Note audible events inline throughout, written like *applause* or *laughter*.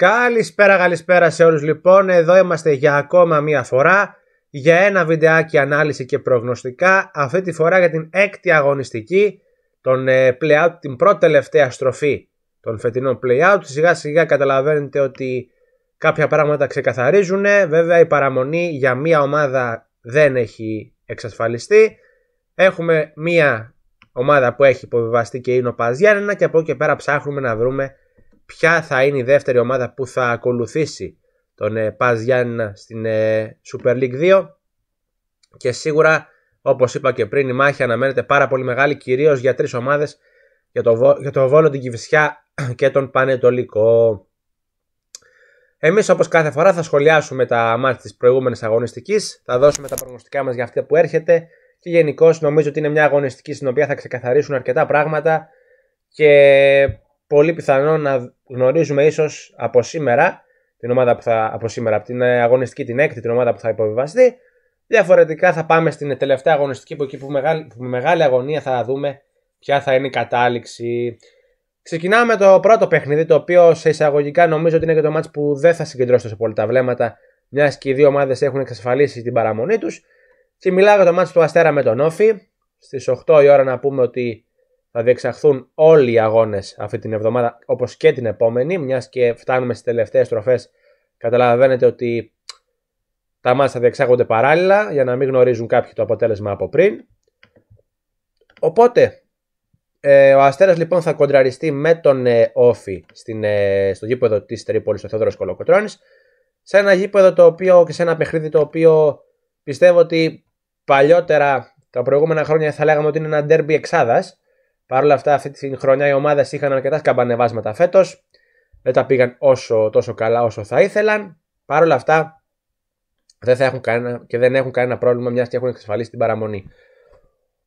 Καλησπέρα, καλησπέρα σε όλους λοιπόν. Εδώ είμαστε για ακόμα μία φορά για ένα βιντεάκι ανάλυση και προγνωστικά. Αυτή τη φορά για την έκτη αγωνιστική, τον ε, play-out, την πρώτη τελευταία στροφή των φετινών play-out. Σιγά σιγά καταλαβαίνετε ότι κάποια πράγματα ξεκαθαρίζουν. Βέβαια η παραμονή για μία ομάδα δεν έχει εξασφαλιστεί. Έχουμε μία ομάδα που έχει υποβιβαστεί και είναι ο Παζιάννα και από εκεί και πέρα ψάχνουμε να βρούμε ποια θα είναι η δεύτερη ομάδα που θα ακολουθήσει τον ε, Πας Γιάννα στην ε, Super League 2 και σίγουρα όπως είπα και πριν η μάχη αναμένεται πάρα πολύ μεγάλη κυρίως για τρεις ομάδες για το, για το Βόλο, την Κιβισιά *clears throat* και τον Πανετολικό. Εμείς όπως κάθε φορά θα σχολιάσουμε τα μάτια της προηγούμενης αγωνιστικής, θα δώσουμε τα προγνωστικά μας για αυτή που έρχεται και γενικώς νομίζω ότι είναι μια αγωνιστική στην οποία θα ξεκαθαρίσουν αρκετά πράγματα και πολύ πιθανό να γνωρίζουμε ίσως από σήμερα την ομάδα που θα, από σήμερα, από την ε, αγωνιστική την έκτη, την ομάδα που θα υποβιβαστεί. Διαφορετικά θα πάμε στην τελευταία αγωνιστική που μεγάλη, με μεγάλη αγωνία θα δούμε ποια θα είναι η κατάληξη. Ξεκινάμε το πρώτο παιχνίδι, το οποίο σε εισαγωγικά νομίζω ότι είναι και το μάτς που δεν θα συγκεντρώσει σε πολύ τα βλέμματα, μιας και οι δύο ομάδες έχουν εξασφαλίσει την παραμονή τους. Και μιλάω για το μάτς του Αστέρα με τον Όφη. Στις 8 η ώρα να πούμε ότι θα διεξαχθούν όλοι οι αγώνες αυτή την εβδομάδα όπως και την επόμενη μιας και φτάνουμε στις τελευταίες στροφές καταλαβαίνετε ότι τα μάτια θα διεξάγονται παράλληλα για να μην γνωρίζουν κάποιοι το αποτέλεσμα από πριν οπότε ε, ο Αστέρας λοιπόν θα κοντραριστεί με τον ε, Όφη στην, ε, στο γήπεδο της Τρίπολης ο Θεόδωρος Κολοκοτρώνης σε ένα γήπεδο το οποίο και σε ένα παιχνίδι το οποίο πιστεύω ότι παλιότερα τα προηγούμενα χρόνια θα λέγαμε ότι είναι ένα ντέρμπι εξάδας Παρ' όλα αυτά, αυτή τη χρονιά οι ομάδες είχαν αρκετά σκαμπανεβάσματα φέτος. Δεν τα πήγαν όσο, τόσο καλά όσο θα ήθελαν. Παρ' όλα αυτά, δεν θα έχουν κανένα, και δεν έχουν κανένα πρόβλημα, μιας και έχουν εξασφαλίσει την παραμονή.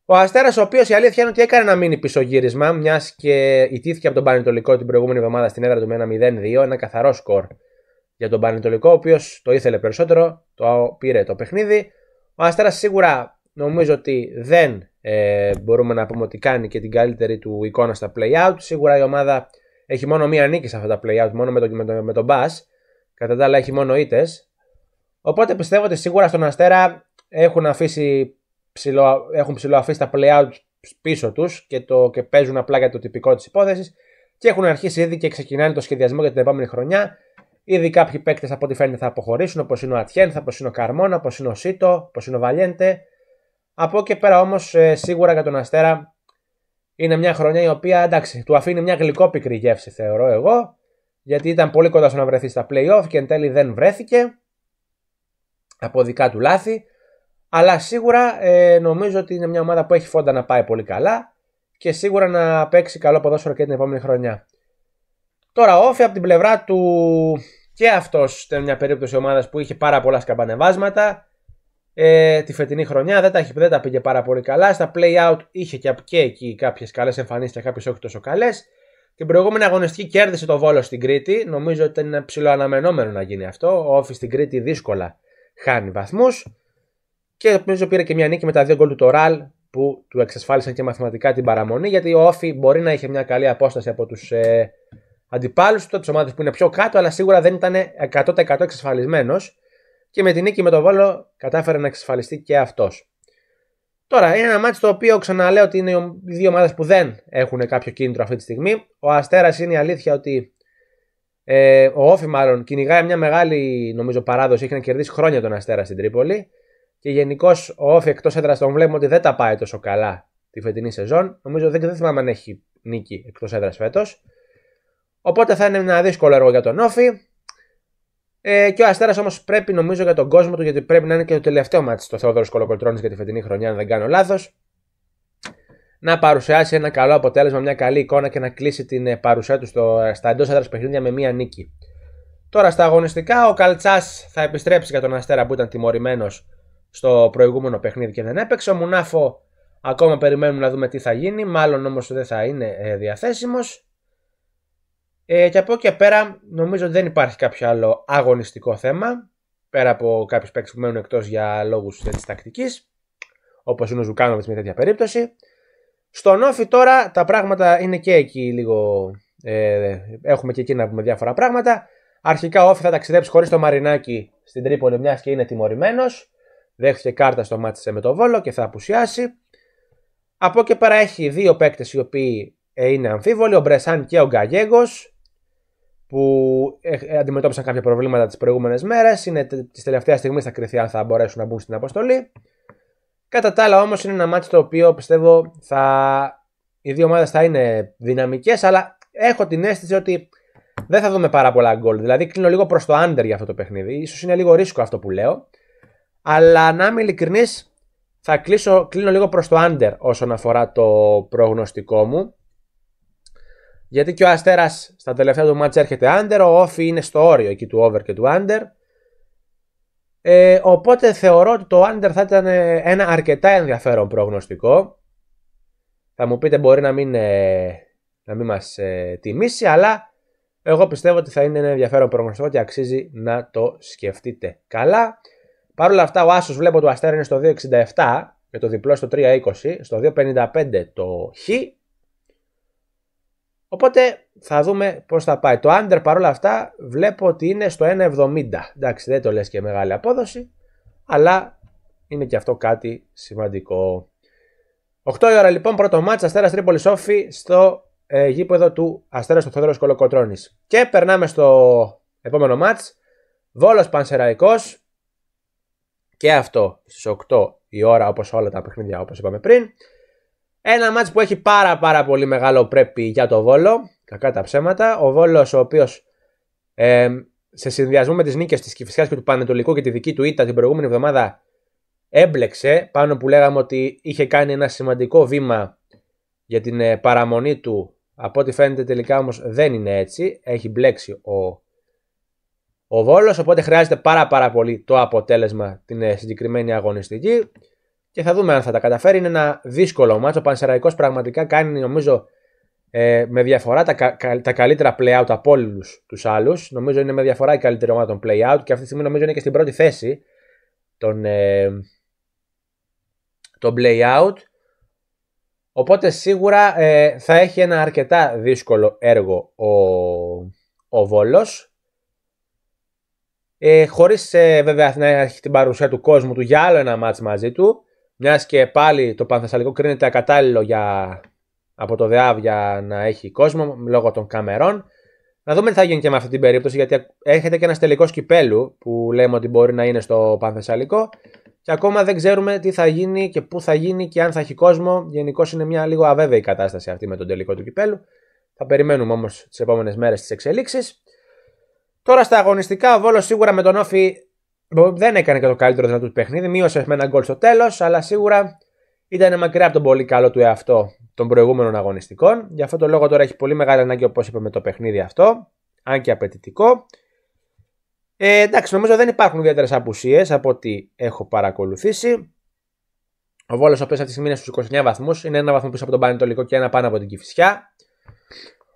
Ο Αστέρας, ο οποίος η αλήθεια είναι ότι έκανε ένα πίσω γύρισμα, μιας και ιτήθηκε από τον Πανετολικό την προηγούμενη εβδομάδα στην έδρα του με ένα 0-2, ένα καθαρό σκορ για τον Πανετολικό, ο οποίος το ήθελε περισσότερο, το πήρε το παιχνίδι. Ο Αστέρας σίγουρα νομίζω ότι δεν ε, μπορούμε να πούμε ότι κάνει και την καλύτερη του εικόνα στα play-out. Σίγουρα η ομάδα έχει μόνο μία νίκη σε αυτά τα play-out, μόνο με τον, με το, με Bass. Κατά τα άλλα έχει μόνο ήτες. Οπότε πιστεύω ότι σίγουρα στον Αστέρα έχουν, αφήσει ψηλο, έχουν τα play-out πίσω τους και, το, και παίζουν απλά για το τυπικό της υπόθεσης και έχουν αρχίσει ήδη και ξεκινάνε το σχεδιασμό για την επόμενη χρονιά. Ήδη κάποιοι παίκτες από ό,τι φαίνεται θα αποχωρήσουν, όπως είναι ο Ατιέν, όπω είναι ο Καρμόνα, όπως είναι ο Σίτο, όπως είναι ο Βαλιέντε. Από εκεί πέρα όμως ε, σίγουρα για τον Αστέρα είναι μια χρονιά η οποία εντάξει, του αφήνει μια γλυκόπικρη γεύση θεωρώ εγώ. Γιατί ήταν πολύ κοντά στο να βρεθεί στα playoff και εν τέλει δεν βρέθηκε. Από δικά του λάθη. Αλλά σίγουρα ε, νομίζω ότι είναι μια ομάδα που έχει φόντα να πάει πολύ καλά και σίγουρα να παίξει καλό ποδόσφαιρο και την επόμενη χρονιά. Τώρα, όφη από την πλευρά του και αυτός ήταν μια περίπτωση ομάδας που είχε πάρα πολλά σκαμπανεβάσματα. Ε, τη φετινή χρονιά δεν τα, δεν τα πήγε πάρα πολύ καλά. Στα play-out είχε και, και εκεί κάποιες καλές εμφανίσεις και κάποιες όχι τόσο καλές. Την προηγούμενη αγωνιστική κέρδισε το Βόλος στην Κρήτη. Νομίζω ότι ήταν ψηλό να γίνει αυτό. Ο Όφης στην Κρήτη δύσκολα χάνει βαθμούς. Και νομίζω πήρε και μια νίκη με τα δύο γκολ του Τωράλ που του εξασφάλισαν και μαθηματικά την παραμονή. Γιατί ο Όφη μπορεί να είχε μια καλή απόσταση από ε, τους ε, αντιπάλους του, τις ομάδες που είναι πιο κάτω, αλλά σίγουρα δεν ήταν 100% εξασφαλισμένος και με την νίκη με τον Βόλο κατάφερε να εξασφαλιστεί και αυτός. Τώρα, είναι ένα μάτι το οποίο ξαναλέω ότι είναι οι δύο ομάδες που δεν έχουν κάποιο κίνητρο αυτή τη στιγμή. Ο Αστέρας είναι η αλήθεια ότι ε, ο Όφη, μάλλον κυνηγάει μια μεγάλη νομίζω παράδοση. Έχει να κερδίσει χρόνια τον Αστέρα στην Τρίπολη. Και γενικώς ο Όφη εκτός έδρας τον βλέπουμε ότι δεν τα πάει τόσο καλά τη φετινή σεζόν. Νομίζω δεν, δεν θυμάμαι αν έχει νίκη εκτός έδρας φέτος. Οπότε θα είναι ένα δύσκολο έργο για τον Όφη. Ε, και ο Αστέρας όμως πρέπει, νομίζω, για τον κόσμο του, γιατί πρέπει να είναι και το τελευταίο μάτι στο Θεόδωρος Κολοκοτρόνη για τη φετινή χρονιά, αν δεν κάνω λάθος, να παρουσιάσει ένα καλό αποτέλεσμα, μια καλή εικόνα και να κλείσει την ε, παρουσία του στο, ε, στα εντός έδρας παιχνίδια με μία νίκη. Τώρα στα αγωνιστικά, ο Καλτσάς θα επιστρέψει για τον Αστέρα που ήταν τιμωρημένος στο προηγούμενο παιχνίδι και δεν έπαιξε. Ο Μουνάφο ακόμα περιμένουμε να δούμε τι θα γίνει, μάλλον όμως δεν θα είναι ε, διαθέσιμος. Ε, και από εκεί και πέρα νομίζω ότι δεν υπάρχει κάποιο άλλο αγωνιστικό θέμα πέρα από κάποιους παίκτες που μένουν εκτός για λόγους τη τακτικής, όπως είναι ο Ζουκάνοβιτ με τέτοια περίπτωση. Στον Όφη τώρα τα πράγματα είναι και εκεί λίγο. Ε, έχουμε και εκεί να πούμε διάφορα πράγματα. Αρχικά ο Όφη θα ταξιδέψει χωρίς το Μαρινάκι στην Τρίπολη, μιας και είναι τιμωρημένος. Δέχθηκε κάρτα στο μάτι με το Βόλο και θα απουσιάσει. Από εκεί πέρα έχει δύο παίκτες οι οποίοι ε, είναι αμφίβολοι, ο Μπρεσάν και ο Γκαγέγκος που ε, ε, αντιμετώπισαν κάποια προβλήματα τις προηγούμενες μέρες. Είναι της τελευταίας στιγμής θα κρυθεί αν θα μπορέσουν να μπουν στην αποστολή. Κατά τα άλλα όμως είναι ένα μάτι το οποίο πιστεύω θα... οι δύο ομάδες θα είναι δυναμικές αλλά έχω την αίσθηση ότι δεν θα δούμε πάρα πολλά γκολ. Δηλαδή κλείνω λίγο προς το under για αυτό το παιχνίδι. Ίσως είναι λίγο ρίσκο αυτό που λέω. Αλλά να είμαι ειλικρινής θα κλείσω, κλείνω λίγο προς το under όσον αφορά το προγνωστικό μου. Γιατί και ο Αστέρας στα τελευταία του μάτια έρχεται under, ο Όφη είναι στο όριο εκεί του over και του under. Ε, οπότε θεωρώ ότι το under θα ήταν ε, ένα αρκετά ενδιαφέρον προγνωστικό. Θα μου πείτε μπορεί να μην, ε, να μην μας ε, τιμήσει, αλλά εγώ πιστεύω ότι θα είναι ένα ενδιαφέρον προγνωστικό και αξίζει να το σκεφτείτε καλά. Παρ' όλα αυτά ο Άσος βλέπω το Αστέρα είναι στο 2.67 και το διπλό στο 3.20, στο 2.55 το Χ Οπότε θα δούμε πώς θα πάει. Το under παρόλα αυτά βλέπω ότι είναι στο 1,70. Εντάξει, δεν το λες και μεγάλη απόδοση, αλλά είναι και αυτό κάτι σημαντικό. 8 η ώρα λοιπόν, πρώτο μάτς, αστερά Τρίπολη Σόφη στο ε, γήπεδο του Αστέρας στο Θεόδωρος Κολοκοτρόνη. Και περνάμε στο επόμενο μάτ. Βόλος πανσεραϊκός. και αυτό στις 8 η ώρα όπως όλα τα παιχνίδια όπως είπαμε πριν. Ένα μάτς που έχει πάρα πάρα πολύ μεγάλο πρέπει για το Βόλο. Κακά τα ψέματα. Ο Βόλος ο οποίος σε συνδυασμό με τις νίκες της Κηφισιάς και του Πανετολικού και τη δική του ΙΤΑ την προηγούμενη εβδομάδα έμπλεξε πάνω που λέγαμε ότι είχε κάνει ένα σημαντικό βήμα για την ε, παραμονή του. Από ό,τι φαίνεται τελικά όμως δεν είναι έτσι. Έχει μπλέξει ο, ο Βόλος οπότε χρειάζεται πάρα πάρα πολύ το αποτέλεσμα την ε, συγκεκριμένη αγωνιστική και θα δούμε αν θα τα καταφέρει. Είναι ένα δύσκολο μάτσο. Ο Πανσεραϊκός πραγματικά κάνει, νομίζω, ε, με διαφορά τα, τα καλύτερα play-out από όλους τους άλλους. Νομίζω είναι με διαφορά η καλύτερη ομάδα των play-out και αυτή τη στιγμή νομίζω είναι και στην πρώτη θέση των, ε, play-out. Οπότε σίγουρα ε, θα έχει ένα αρκετά δύσκολο έργο ο, ο Βόλος. Ε, χωρίς ε, βέβαια να έχει την παρουσία του κόσμου του για άλλο ένα μάτς μαζί του. Μιας και πάλι το Πανθεσσαλικό κρίνεται ακατάλληλο για... από το ΔΕΑΒ για να έχει κόσμο λόγω των καμερών. Να δούμε τι θα γίνει και με αυτή την περίπτωση, γιατί έρχεται και ένας τελικός κυπέλου που λέμε ότι μπορεί να είναι στο Πανθεσσαλικό. Και ακόμα δεν ξέρουμε τι θα γίνει και πού θα γίνει και αν θα έχει κόσμο. Γενικώς είναι μια λίγο αβέβαιη κατάσταση αυτή με τον τελικό του κυπέλου. Θα περιμένουμε όμως τις επόμενες μέρες τις εξελίξεις. Τώρα στα αγωνιστικά, ο Βόλος σίγουρα με τον Όφη δεν έκανε και το καλύτερο δυνατό του παιχνίδι, μείωσε με ένα γκολ στο τέλος, αλλά σίγουρα ήταν μακριά από τον πολύ καλό του εαυτό των προηγούμενων αγωνιστικών. Γι' αυτό το λόγο τώρα έχει πολύ μεγάλη ανάγκη, όπως είπαμε, το παιχνίδι αυτό, αν και απαιτητικό. Ε, εντάξει, νομίζω δεν υπάρχουν ιδιαίτερες απουσίες από ό,τι έχω παρακολουθήσει. Ο Βόλος, ο οποίος αυτή τη στιγμή είναι στους 29 βαθμούς, είναι ένα βαθμό πίσω από τον Πανετολικό και ένα πάνω από την Κυφσιά.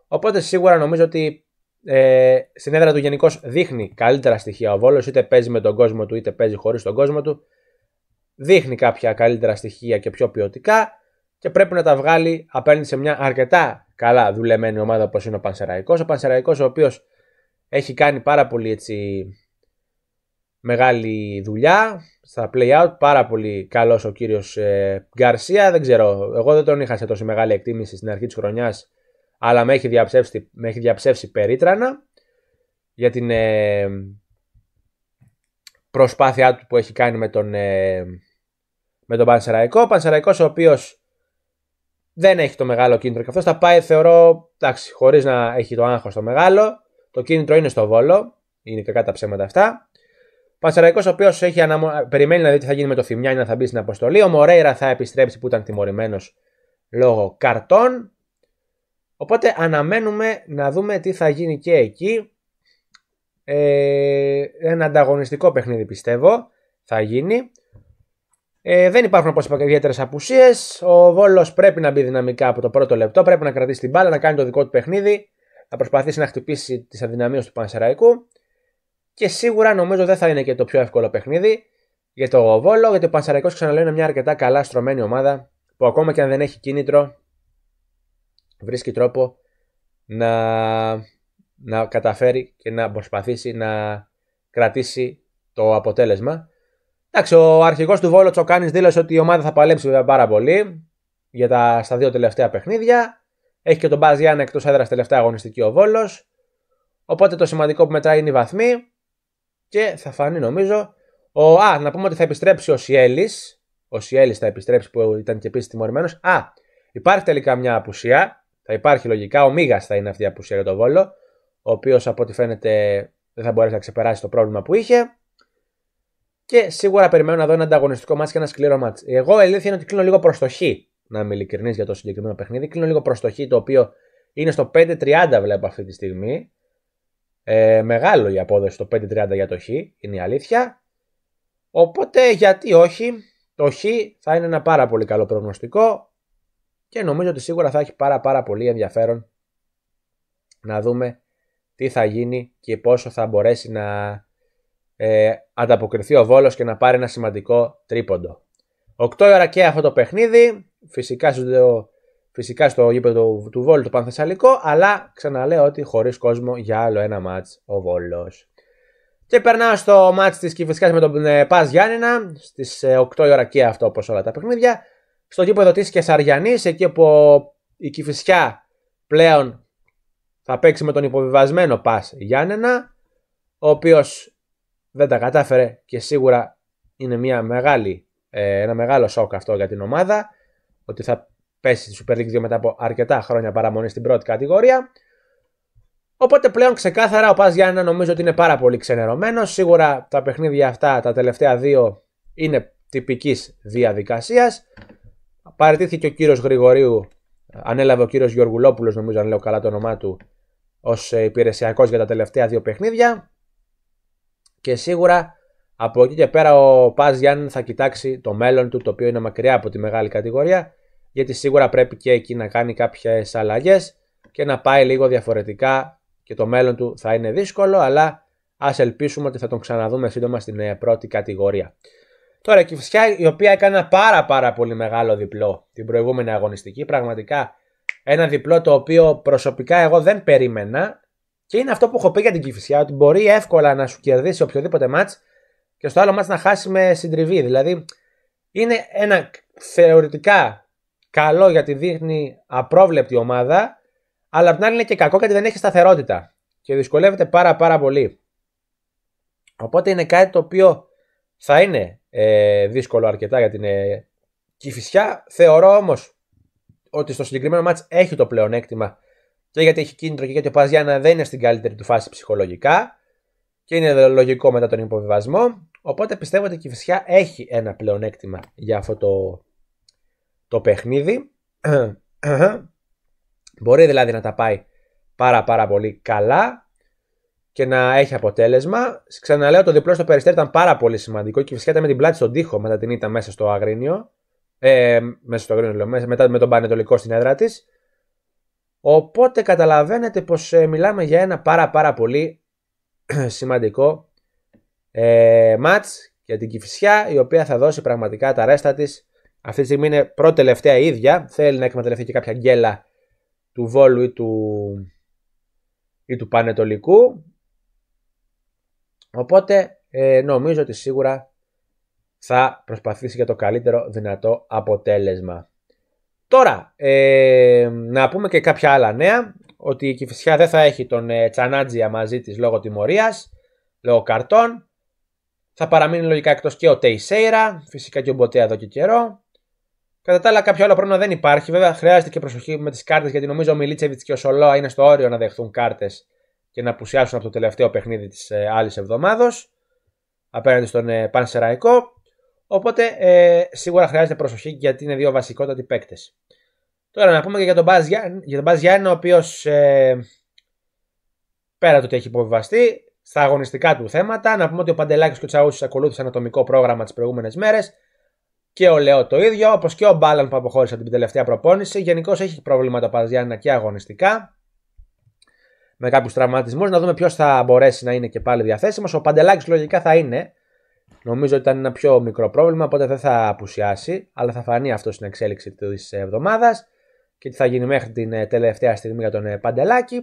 Οπότε σίγουρα νομίζω ότι ε, στην έδρα του γενικώς δείχνει καλύτερα στοιχεία ο Βόλος, είτε παίζει με τον κόσμο του είτε παίζει χωρίς τον κόσμο του. Δείχνει κάποια καλύτερα στοιχεία και πιο ποιοτικά και πρέπει να τα βγάλει απέναντι σε μια αρκετά καλά δουλεμένη ομάδα όπως είναι ο Πανσεραϊκός. Ο Πανσεραϊκός ο οποίος έχει κάνει πάρα πολύ έτσι μεγάλη δουλειά στα play out. Πάρα πολύ καλός ο κύριος ε, Γκαρσία. Δεν ξέρω, εγώ δεν τον είχα σε τόσο μεγάλη εκτίμηση στην αρχή της χρονιάς αλλά με έχει διαψεύσει, με διαψεύσει περίτρανα για την ε, προσπάθειά του που έχει κάνει με τον, ε, με τον Πανσεραϊκό. Ο Πανσεραϊκός ο οποίος δεν έχει το μεγάλο κίνητρο και αυτός θα πάει θεωρώ εντάξει, χωρίς να έχει το άγχος το μεγάλο. Το κίνητρο είναι στο Βόλο, είναι κακά τα ψέματα αυτά. Ο ο οποίος έχει αναμο... περιμένει να δει τι θα γίνει με το Φιμιάνι να θα μπει στην αποστολή. Ο Μορέιρα θα επιστρέψει που ήταν τιμωρημένος λόγω καρτών. Οπότε αναμένουμε να δούμε τι θα γίνει και εκεί. Ε, ένα ανταγωνιστικό παιχνίδι πιστεύω θα γίνει. Ε, δεν υπάρχουν όπως είπα ιδιαίτερες απουσίες. Ο Βόλος πρέπει να μπει δυναμικά από το πρώτο λεπτό. Πρέπει να κρατήσει την μπάλα, να κάνει το δικό του παιχνίδι, να προσπαθήσει να χτυπήσει τις αδυναμίες του Πανσεραϊκού. Και σίγουρα νομίζω δεν θα είναι και το πιο εύκολο παιχνίδι για το Βόλο, γιατί ο Πανσεραϊκός ξαναλέω είναι μια αρκετά καλά στρωμένη ομάδα που ακόμα και αν δεν έχει κίνητρο βρίσκει τρόπο να, να καταφέρει και να προσπαθήσει να κρατήσει το αποτέλεσμα. Εντάξει, ο αρχηγός του Βόλο Τσοκάνης δήλωσε ότι η ομάδα θα παλέψει πάρα πολύ για τα, στα δύο τελευταία παιχνίδια. Έχει και τον Μπάζ Γιάννη εκτός έδρας τελευταία αγωνιστική ο Βόλος. Οπότε το σημαντικό που μετράει είναι οι βαθμοί και θα φανεί νομίζω. Ο, α, να πούμε ότι θα επιστρέψει ο Σιέλης. Ο Σιέλης θα επιστρέψει που ήταν και επίσης τιμωρημένος. Α, υπάρχει τελικά μια απουσία θα υπάρχει λογικά. Ο Μίγα θα είναι αυτή η απουσία για τον Βόλο, ο οποίος από ό,τι φαίνεται δεν θα μπορέσει να ξεπεράσει το πρόβλημα που είχε. Και σίγουρα περιμένω να δω ένα ανταγωνιστικό μάτι και ένα σκληρό μάτι. Εγώ η αλήθεια είναι ότι κλείνω λίγο προστοχή, να είμαι ειλικρινής για το συγκεκριμένο παιχνίδι. Κλείνω λίγο προστοχή, το οποίο είναι στο 5-30 βλέπω αυτή τη στιγμή. Ε, μεγάλο η απόδοση στο 5-30 για το Χ, είναι η αλήθεια. Οπότε γιατί όχι, το Χ θα είναι ένα πάρα πολύ καλό προγνωστικό και νομίζω ότι σίγουρα θα έχει πάρα πάρα πολύ ενδιαφέρον να δούμε τι θα γίνει και πόσο θα μπορέσει να ε, ανταποκριθεί ο Βόλος και να πάρει ένα σημαντικό τρίποντο. 8 ώρα και αυτό το παιχνίδι, φυσικά στο, φυσικά στο γήπεδο του, του Βόλου το Πανθεσσαλικό, αλλά ξαναλέω ότι χωρίς κόσμο για άλλο ένα μάτς ο Βόλος. Και περνάω στο μάτς της Κηφισιάς με τον ε, Πας Γιάννηνα, στις 8 ε, ώρα και αυτό όπως όλα τα παιχνίδια στο εδώ της Κεσαριανής, εκεί που η Κυφυσιά πλέον θα παίξει με τον υποβιβασμένο πας Γιάννενα, ο οποίος δεν τα κατάφερε και σίγουρα είναι μια μεγάλη, ε, ένα μεγάλο σοκ αυτό για την ομάδα, ότι θα πέσει στη Super League 2 μετά από αρκετά χρόνια παραμονή στην πρώτη κατηγορία. Οπότε πλέον ξεκάθαρα ο Πας Γιάννενα νομίζω ότι είναι πάρα πολύ ξενερωμένος. Σίγουρα τα παιχνίδια αυτά τα τελευταία δύο είναι τυπικής διαδικασίας. Παραιτήθηκε ο κύριος Γρηγορίου, ανέλαβε ο κύριος Γεωργουλόπουλος, νομίζω, αν λέω καλά το όνομά του, ως ε, υπηρεσιακός για τα τελευταία δύο παιχνίδια. Και σίγουρα από εκεί και πέρα ο Πας Γιάννη θα κοιτάξει το μέλλον του, το οποίο είναι μακριά από τη μεγάλη κατηγορία, γιατί σίγουρα πρέπει και εκεί να κάνει κάποιες αλλαγές και να πάει λίγο διαφορετικά και το μέλλον του θα είναι δύσκολο, αλλά ας ελπίσουμε ότι θα τον ξαναδούμε σύντομα στην ε, πρώτη κατηγορία. Τώρα η Φυσιά η οποία έκανε ένα πάρα πάρα πολύ μεγάλο διπλό την προηγούμενη αγωνιστική. Πραγματικά ένα διπλό το οποίο προσωπικά εγώ δεν περίμενα. Και είναι αυτό που έχω πει για την Κυφυσιά, ότι μπορεί εύκολα να σου κερδίσει οποιοδήποτε μάτς και στο άλλο μάτς να χάσει με συντριβή. Δηλαδή είναι ένα θεωρητικά καλό γιατί δείχνει απρόβλεπτη ομάδα, αλλά απ' την άλλη είναι και κακό γιατί δεν έχει σταθερότητα και δυσκολεύεται πάρα πάρα πολύ. Οπότε είναι κάτι το οποίο θα είναι ε, δύσκολο αρκετά για την ε, Κηφισιά. Θεωρώ όμως ότι στο συγκεκριμένο μάτς έχει το πλεονέκτημα και γιατί έχει κίνητρο και γιατί ο Παζιάννα δεν είναι στην καλύτερη του φάση ψυχολογικά και είναι λογικό μετά τον υποβιβασμό. Οπότε πιστεύω ότι η Κηφισιά έχει ένα πλεονέκτημα για αυτό το, το παιχνίδι. *clears throat* Μπορεί δηλαδή να τα πάει πάρα πάρα πολύ καλά και να έχει αποτέλεσμα. Ξαναλέω, το διπλό στο περιστέρι ήταν πάρα πολύ σημαντικό και φυσικά ήταν με την πλάτη στον τοίχο μετά την ήττα μέσα στο Αγρίνιο. Ε, μέσα στο Αγρίνιο, λέω, μετά με τον Πανετολικό στην έδρα της. Οπότε καταλαβαίνετε πως ε, μιλάμε για ένα πάρα πάρα πολύ *clears throat* σημαντικό ε, μάτς για την Κηφισιά η οποία θα δώσει πραγματικά τα ρέστα της. Αυτή τη στιγμή είναι πρώτη-τελευταία ίδια. Θέλει να εκμεταλλευτεί και κάποια γκέλα του Βόλου ή του, ή του Πανετολικού. Οπότε ε, νομίζω ότι σίγουρα θα προσπαθήσει για το καλύτερο δυνατό αποτέλεσμα. Τώρα, ε, να πούμε και κάποια άλλα νέα, ότι η Κηφισιά δεν θα έχει τον ε, Τσανάτζια μαζί της λόγω τιμωρίας, λόγω καρτών. Θα παραμείνει λογικά εκτός και ο Τεϊσέιρα, φυσικά και ο Μποτέα εδώ και καιρό. Κατά τα άλλα, κάποιο άλλο πρόβλημα δεν υπάρχει. Βέβαια, χρειάζεται και προσοχή με τις κάρτες γιατί νομίζω ο Μιλίτσεβιτς και ο Σολόα είναι στο όριο να δεχθούν κάρτες και να απουσιάσουν από το τελευταίο παιχνίδι της ε, άλλης εβδομάδος απέναντι στον ε, Πανσεραϊκό. Οπότε ε, σίγουρα χρειάζεται προσοχή γιατί είναι δύο βασικότατοι παίκτες. Τώρα να πούμε και για τον Μπάζ ο οποίος ε, πέρα του ότι έχει υποβιβαστεί στα αγωνιστικά του θέματα. Να πούμε ότι ο Παντελάκης και ο Τσαούσης ακολούθησαν ατομικό πρόγραμμα τις προηγούμενες μέρες. Και ο Λεό το ίδιο, όπως και ο Μπάλαν που αποχώρησε την τελευταία προπόνηση. Γενικώς έχει προβλήματα ο Παζιάννα και αγωνιστικά με κάποιους τραυματισμούς, να δούμε ποιος θα μπορέσει να είναι και πάλι διαθέσιμος. Ο Παντελάκης λογικά θα είναι. Νομίζω ότι ήταν ένα πιο μικρό πρόβλημα, οπότε δεν θα απουσιάσει, αλλά θα φανεί αυτό στην εξέλιξη της εβδομάδας και τι θα γίνει μέχρι την ε, τελευταία στιγμή για τον ε, Παντελάκη.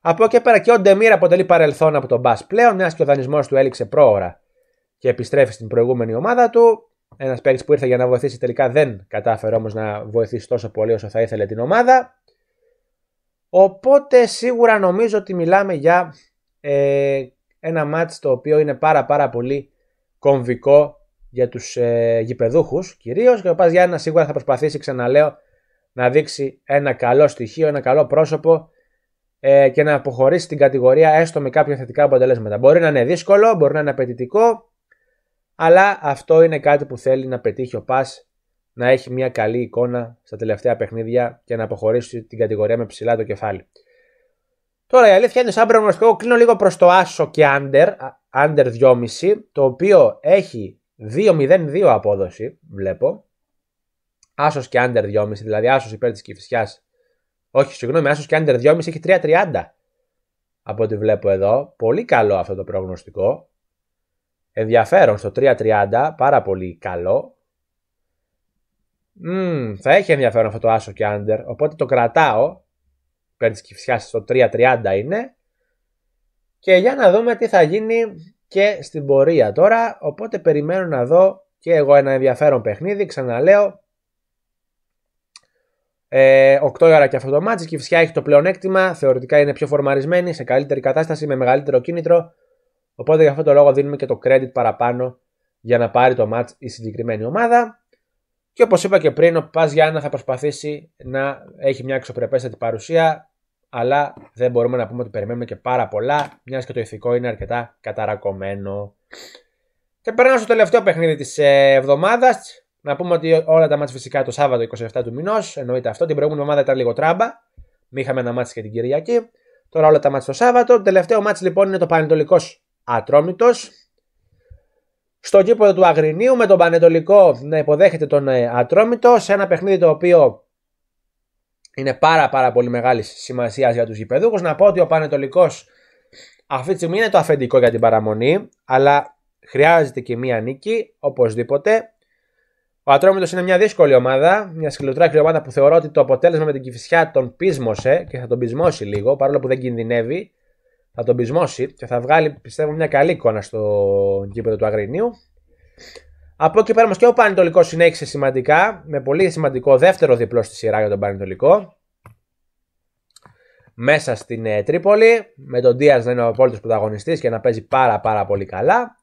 Από εκεί πέρα και ο Ντεμίρ αποτελεί παρελθόν από τον Μπας πλέον, μιας και ο δανεισμός του έληξε πρόωρα και επιστρέφει στην προηγούμενη ομάδα του. Ένας παίκτης που ήρθε για να βοηθήσει τελικά δεν κατάφερε όμως να βοηθήσει τόσο πολύ όσο θα ήθελε την ομάδα. Οπότε σίγουρα νομίζω ότι μιλάμε για ε, ένα μάτς το οποίο είναι πάρα πάρα πολύ κομβικό για τους ε, γηπεδούχους κυρίως και ο Πας Γιάννα σίγουρα θα προσπαθήσει ξαναλέω να δείξει ένα καλό στοιχείο, ένα καλό πρόσωπο ε, και να αποχωρήσει την κατηγορία έστω με κάποια θετικά αποτελέσματα. Μπορεί να είναι δύσκολο, μπορεί να είναι απαιτητικό αλλά αυτό είναι κάτι που θέλει να πετύχει ο Πας να έχει μια καλή εικόνα στα τελευταία παιχνίδια και να αποχωρήσει την κατηγορία με ψηλά το κεφάλι. Τώρα η αλήθεια είναι σαν προγνωστικό κλείνω λίγο προς το άσο και under, under 2,5 το οποίο έχει 2-0-2 απόδοση βλέπω. Άσος και under 2,5 δηλαδή άσος υπέρ της Κηφισιάς. Όχι συγγνώμη άσος και under 2,5 έχει 3,30 από ό,τι βλέπω εδώ. Πολύ καλό αυτό το προγνωστικό. Ενδιαφέρον στο 3,30 πάρα πολύ καλό. Mm, θα έχει ενδιαφέρον αυτό το άσο και άντερ Οπότε το κρατάω. Παίρνεις και φυσικά στο 3.30 είναι. Και για να δούμε τι θα γίνει και στην πορεία τώρα. Οπότε περιμένω να δω και εγώ ένα ενδιαφέρον παιχνίδι. Ξαναλέω. Ε, 8 ώρα και αυτό το μάτς και φυσικά έχει το πλεονέκτημα. Θεωρητικά είναι πιο φορμαρισμένη, σε καλύτερη κατάσταση, με μεγαλύτερο κίνητρο. Οπότε για αυτό το λόγο δίνουμε και το credit παραπάνω για να πάρει το μάτς η συγκεκριμένη ομάδα. Και όπως είπα και πριν, ο Πας Γιάννα θα προσπαθήσει να έχει μια αξιοπρεπέστατη παρουσία, αλλά δεν μπορούμε να πούμε ότι περιμένουμε και πάρα πολλά, μιας και το ηθικό είναι αρκετά καταρακωμένο. Και περνάω στο τελευταίο παιχνίδι της ε, εβδομάδας. Να πούμε ότι όλα τα μάτια φυσικά το Σάββατο 27 του μηνός, εννοείται αυτό. Την προηγούμενη εβδομάδα ήταν λίγο τράμπα. Μη είχαμε ένα μάτια και την Κυριακή. Τώρα όλα τα μάτια το Σάββατο. Το τελευταίο μάτι λοιπόν είναι το Πανετολικός Ατρόμητος στο κήπο του Αγρινίου με τον Πανετολικό να υποδέχεται τον ε, Ατρόμητο σε ένα παιχνίδι το οποίο είναι πάρα πάρα πολύ μεγάλη σημασία για τους γηπεδούχους. Να πω ότι ο Πανετολικός αυτή τη στιγμή είναι το αφεντικό για την παραμονή αλλά χρειάζεται και μία νίκη οπωσδήποτε. Ο Ατρόμητος είναι μια δύσκολη ομάδα, μια σκληροτράχηλη σκληροτρακη ομαδα που θεωρώ ότι το αποτέλεσμα με την Κηφισιά τον πείσμωσε και θα τον πεισμώσει λίγο παρόλο που δεν κινδυνεύει θα τον πεισμώσει και θα βγάλει πιστεύω μια καλή εικόνα στο γήπεδο του Αγρινίου. Από εκεί πέρα μα και ο Πανετολικός συνέχισε σημαντικά με πολύ σημαντικό δεύτερο διπλό στη σειρά για τον Πανετολικό. Μέσα στην ε, Τρίπολη, με τον Δίας να είναι ο απόλυτος πρωταγωνιστής και να παίζει πάρα, πάρα πολύ καλά.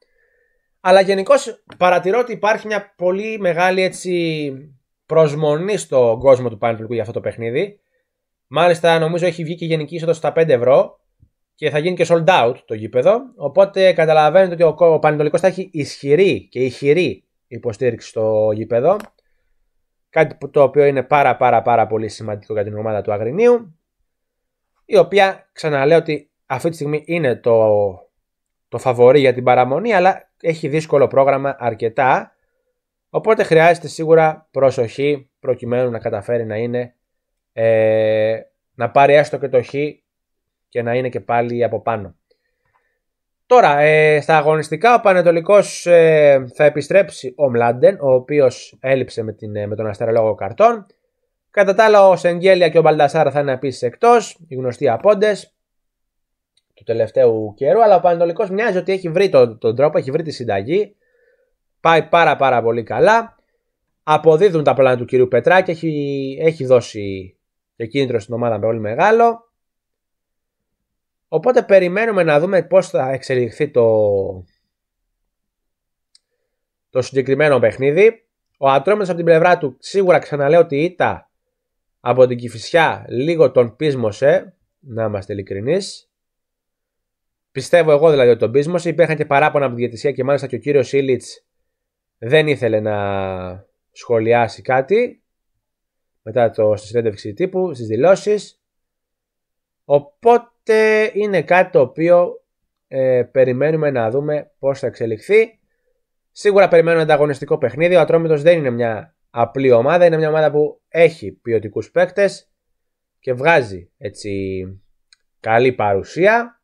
Αλλά γενικώ παρατηρώ ότι υπάρχει μια πολύ μεγάλη έτσι, προσμονή στον κόσμο του Πανετολικού για αυτό το παιχνίδι. Μάλιστα, νομίζω έχει βγει και γενική είσοδος στα 5 ευρώ και θα γίνει και sold out το γήπεδο. Οπότε καταλαβαίνετε ότι ο, ο θα έχει ισχυρή και ηχηρή υποστήριξη στο γήπεδο. Κάτι που, το οποίο είναι πάρα πάρα πάρα πολύ σημαντικό για την ομάδα του Αγρινίου η οποία ξαναλέω ότι αυτή τη στιγμή είναι το, το φαβορή για την παραμονή αλλά έχει δύσκολο πρόγραμμα αρκετά οπότε χρειάζεται σίγουρα προσοχή προκειμένου να καταφέρει να είναι ε, να πάρει έστω και το χ και να είναι και πάλι από πάνω. Τώρα, ε, στα αγωνιστικά ο Πανετολικός ε, θα επιστρέψει ο Μλάντεν, ο οποίος έλειψε με, την, ε, με τον αστερολόγο καρτών. Κατά τα άλλα, ο Σεγγέλια και ο Μπαλτασάρα θα είναι επίσης εκτός, οι γνωστοί απόντες του τελευταίου καιρού. Αλλά ο Πανετολικός μοιάζει ότι έχει βρει τον, τον τρόπο, έχει βρει τη συνταγή. Πάει πάρα πάρα πολύ καλά. Αποδίδουν τα πλάνα του κυρίου Πετράκη, έχει, έχει δώσει και κίνητρο στην ομάδα με πολύ μεγάλο. Οπότε περιμένουμε να δούμε πώς θα εξελιχθεί το, το συγκεκριμένο παιχνίδι. Ο Ατρόμενος από την πλευρά του σίγουρα ξαναλέω ότι ήτα από την Κηφισιά λίγο τον πείσμωσε, να είμαστε ειλικρινείς. Πιστεύω εγώ δηλαδή ότι τον πείσμωσε. Υπήρχαν και παράπονα από την διατησία και μάλιστα και ο κύριος Ήλιτς δεν ήθελε να σχολιάσει κάτι μετά το συνέντευξη τύπου, στις δηλώσεις. Οπότε είναι κάτι το οποίο ε, περιμένουμε να δούμε πώς θα εξελιχθεί. Σίγουρα περιμένουμε ένα ανταγωνιστικό παιχνίδι. Ο Ατρόμητος δεν είναι μια απλή ομάδα. Είναι μια ομάδα που έχει ποιοτικούς παίκτες και βγάζει έτσι καλή παρουσία.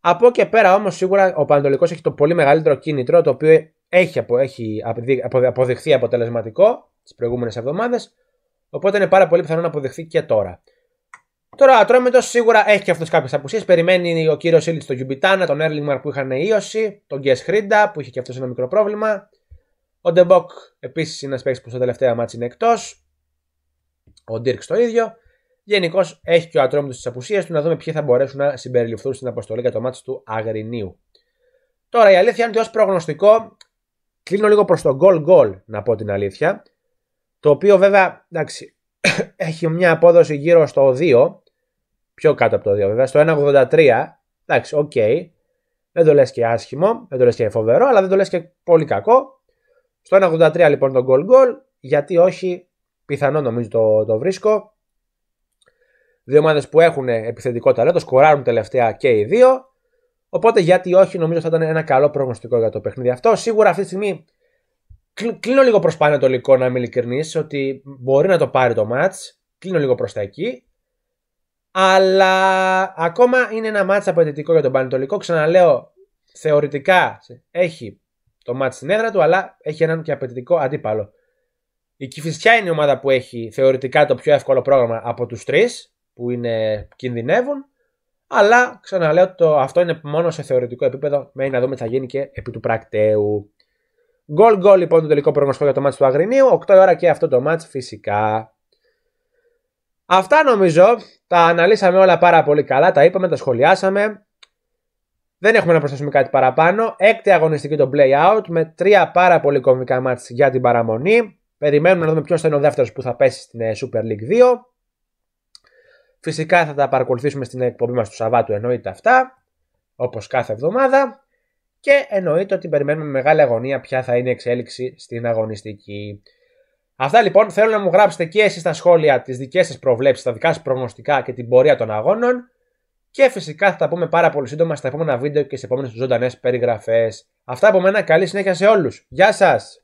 Από εκεί πέρα όμως σίγουρα ο Πανατολικός έχει το πολύ μεγαλύτερο κίνητρο το οποίο έχει, απο, και περα ομως σιγουρα ο πανατολικος αποδειχθεί αποτελεσματικό τις προηγούμενες εβδομάδες. Οπότε είναι πάρα πολύ πιθανό να αποδειχθεί και τώρα. Τώρα ο Ατρόμητος σίγουρα έχει και αυτό κάποιες απουσίες. Περιμένει ο κύριος Σίλτ στο Γιουμπιτάνα, τον Έρλιγμαρ που είχαν ίωση, τον Γκέσ Χρίντα που είχε και αυτός ένα μικρό πρόβλημα. Ο Ντεμποκ επίσης είναι ένας παίκτης που στο τελευταίο μάτια είναι εκτός. Ο Ντίρκ το ίδιο. Γενικώς έχει και ο Ατρόμητος τις απουσίες του να δούμε ποιοι θα μπορέσουν να συμπεριληφθούν στην αποστολή για το μάτι του Αγρινίου. Τώρα η αλήθεια είναι ότι ως προγνωστικό κλείνω λίγο προς το goal goal να πω την αλήθεια. Το οποίο βέβαια εντάξει, *coughs* έχει μια απόδοση γύρω στο 2 πιο κάτω από το 2 βέβαια, στο 1,83. Εντάξει, οκ. Okay. Δεν το λες και άσχημο, δεν το λες και φοβερό, αλλά δεν το λες και πολύ κακό. Στο 1,83 λοιπόν το goal goal, γιατί όχι, πιθανό νομίζω το, το βρίσκω. Δύο ομάδες που έχουν επιθετικό ταλέντο, σκοράρουν τελευταία και οι δύο. Οπότε γιατί όχι, νομίζω θα ήταν ένα καλό προγνωστικό για το παιχνίδι αυτό. Σίγουρα αυτή τη στιγμή κλείνω λίγο προ το λικό, να είμαι ειλικρινής, ότι μπορεί να το πάρει το match. Κλείνω λίγο προς τα εκεί. Αλλά ακόμα είναι ένα μάτσα απαιτητικό για τον Πανετολικό. Ξαναλέω, θεωρητικά έχει το μάτς στην έδρα του, αλλά έχει έναν και απαιτητικό αντίπαλο. Η Κηφισιά είναι η ομάδα που έχει θεωρητικά το πιο εύκολο πρόγραμμα από τους τρεις που είναι, κινδυνεύουν. Αλλά ξαναλέω το, αυτό είναι μόνο σε θεωρητικό επίπεδο. Μένει να δούμε τι θα γίνει και επί του πρακτέου. Γκολ γκολ λοιπόν το τελικό προγνωστικό για το μάτς του Αγρινίου. 8 ώρα και αυτό το μάτς φυσικά. Αυτά νομίζω. Τα αναλύσαμε όλα πάρα πολύ καλά. Τα είπαμε, τα σχολιάσαμε. Δεν έχουμε να προσθέσουμε κάτι παραπάνω. Έκτη αγωνιστική το play-out με τρία πάρα πολύ κομβικά μάτς για την παραμονή. Περιμένουμε να δούμε ποιος θα είναι ο δεύτερος που θα πέσει στην ε, Super League 2. Φυσικά θα τα παρακολουθήσουμε στην εκπομπή μας του Σαββάτου εννοείται αυτά, όπως κάθε εβδομάδα. Και εννοείται ότι περιμένουμε μεγάλη αγωνία ποια θα είναι η εξέλιξη στην αγωνιστική. Αυτά λοιπόν θέλω να μου γράψετε και εσείς στα σχόλια τις δικές σας προβλέψεις, τα δικά σας προγνωστικά και την πορεία των αγώνων. Και φυσικά θα τα πούμε πάρα πολύ σύντομα στα επόμενα βίντεο και σε επόμενες ζωντανές περιγραφές. Αυτά από μένα, καλή συνέχεια σε όλους. Γεια σας!